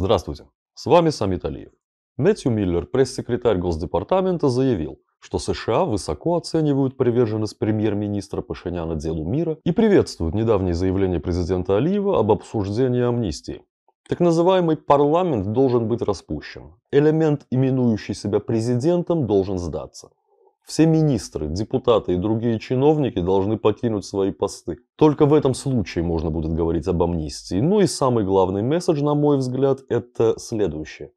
Здравствуйте, с вами Самит Алиев. Мэтью Миллер, пресс-секретарь Госдепартамента, заявил, что США высоко оценивают приверженность премьер-министра Пашиняна делу мира и приветствуют недавнее заявление президента Алиева об обсуждении амнистии. Так называемый парламент должен быть распущен. Элемент, именующий себя президентом, должен сдаться. Все министры, депутаты и другие чиновники должны покинуть свои посты. Только в этом случае можно будет говорить об амнистии. Ну и самый главный месседж, на мой взгляд, это следующее.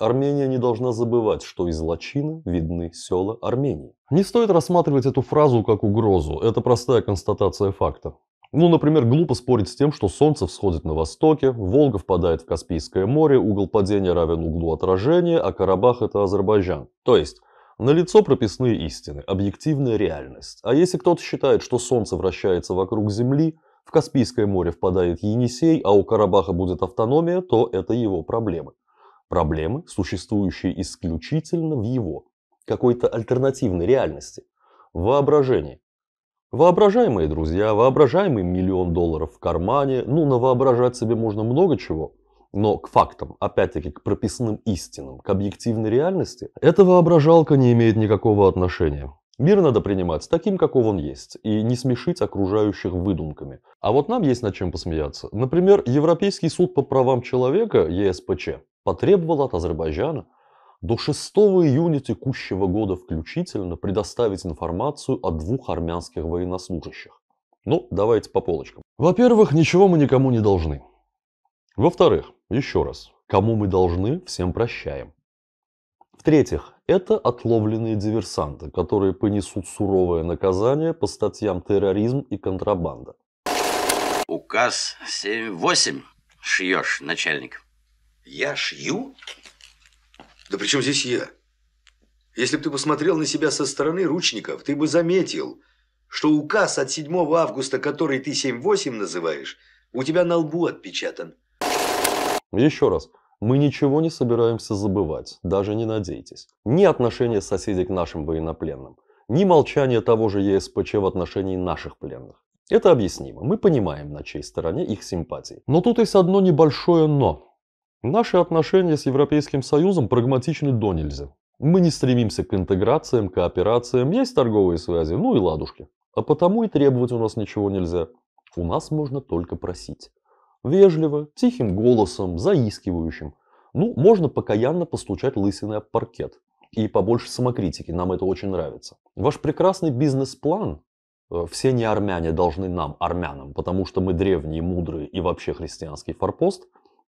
Армения не должна забывать, что из Лачина видны села Армении. Не стоит рассматривать эту фразу как угрозу, это простая констатация факта. Ну, например, глупо спорить с тем, что солнце всходит на востоке, Волга впадает в Каспийское море, угол падения равен углу отражения, а Карабах это Азербайджан. То есть, Налицо прописные истины, объективная реальность. А если кто-то считает, что Солнце вращается вокруг Земли, в Каспийское море впадает Енисей, а у Карабаха будет автономия, то это его проблемы. Проблемы, существующие исключительно в его, какой-то альтернативной реальности, воображении. Воображаемые друзья, воображаемый миллион долларов в кармане, ну навоображать себе можно много чего но к фактам, опять-таки к прописанным истинам, к объективной реальности, эта воображалка не имеет никакого отношения. Мир надо принимать таким, каков он есть, и не смешить окружающих выдумками. А вот нам есть над чем посмеяться. Например, Европейский суд по правам человека, ЕСПЧ, потребовал от Азербайджана до 6 июня текущего года включительно предоставить информацию о двух армянских военнослужащих. Ну, давайте по полочкам. Во-первых, ничего мы никому не должны. Во-вторых, еще раз, кому мы должны, всем прощаем. В-третьих, это отловленные диверсанты, которые понесут суровое наказание по статьям терроризм и контрабанда. Указ 7-8 шьешь, начальник. Я шью? Да при чем здесь я? Если бы ты посмотрел на себя со стороны ручников, ты бы заметил, что указ от 7 августа, который ты 7-8 называешь, у тебя на лбу отпечатан. Еще раз, мы ничего не собираемся забывать, даже не надейтесь. Ни отношение соседей к нашим военнопленным, ни молчание того же ЕСПЧ в отношении наших пленных. Это объяснимо, мы понимаем, на чьей стороне их симпатии. Но тут есть одно небольшое «но». Наши отношения с Европейским Союзом прагматичны до нельзя. Мы не стремимся к интеграциям, кооперациям, есть торговые связи, ну и ладушки. А потому и требовать у нас ничего нельзя. У нас можно только просить. Вежливо, тихим голосом, заискивающим. Ну, можно покаянно постучать лысиной об паркет. И побольше самокритики, нам это очень нравится. Ваш прекрасный бизнес-план э, все не армяне должны нам, армянам, потому что мы древние, мудрые и вообще христианский форпост,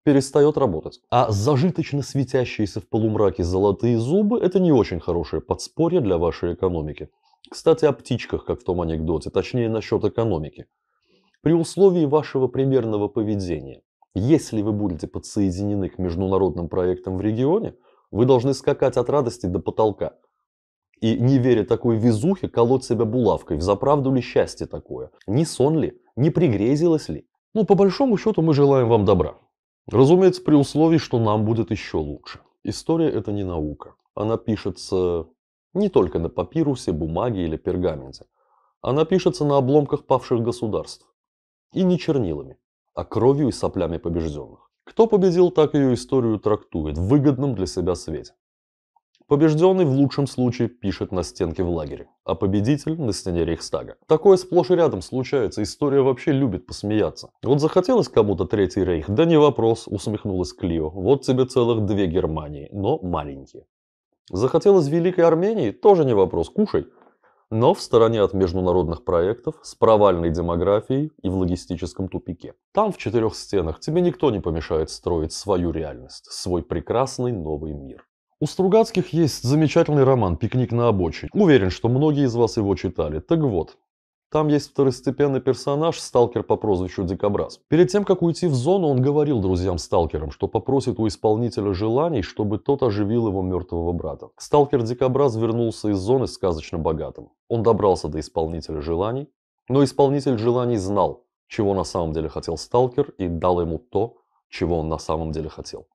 перестает работать. А зажиточно светящиеся в полумраке золотые зубы – это не очень хорошее подспорье для вашей экономики. Кстати, о птичках, как в том анекдоте, точнее насчет экономики при условии вашего примерного поведения. Если вы будете подсоединены к международным проектам в регионе, вы должны скакать от радости до потолка. И не веря такой везухе, колоть себя булавкой, в заправду ли счастье такое, не сон ли, не пригрезилось ли. Ну, по большому счету, мы желаем вам добра. Разумеется, при условии, что нам будет еще лучше. История – это не наука. Она пишется не только на папирусе, бумаге или пергаменте. Она пишется на обломках павших государств. И не чернилами, а кровью и соплями побежденных. Кто победил, так ее историю трактует в выгодном для себя свете. Побежденный в лучшем случае пишет на стенке в лагере, а победитель на стене Рейхстага. Такое сплошь и рядом случается, история вообще любит посмеяться. Вот захотелось кому-то Третий Рейх, да не вопрос, усмехнулась Клио, вот тебе целых две Германии, но маленькие. Захотелось Великой Армении, тоже не вопрос, кушай но в стороне от международных проектов, с провальной демографией и в логистическом тупике. Там, в четырех стенах, тебе никто не помешает строить свою реальность, свой прекрасный новый мир. У Стругацких есть замечательный роман «Пикник на обочине». Уверен, что многие из вас его читали. Так вот, там есть второстепенный персонаж, сталкер по прозвищу Дикобраз. Перед тем, как уйти в зону, он говорил друзьям-сталкерам, что попросит у исполнителя желаний, чтобы тот оживил его мертвого брата. Сталкер Дикобраз вернулся из зоны сказочно богатым. Он добрался до исполнителя желаний, но исполнитель желаний знал, чего на самом деле хотел сталкер и дал ему то, чего он на самом деле хотел.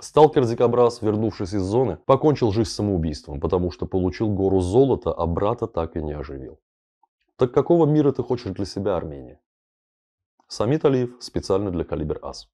Сталкер Дикобраз, вернувшись из зоны, покончил жизнь самоубийством, потому что получил гору золота, а брата так и не оживил. Так какого мира ты хочешь для себя, Армения? Самит Алиев специально для Калибр Ас.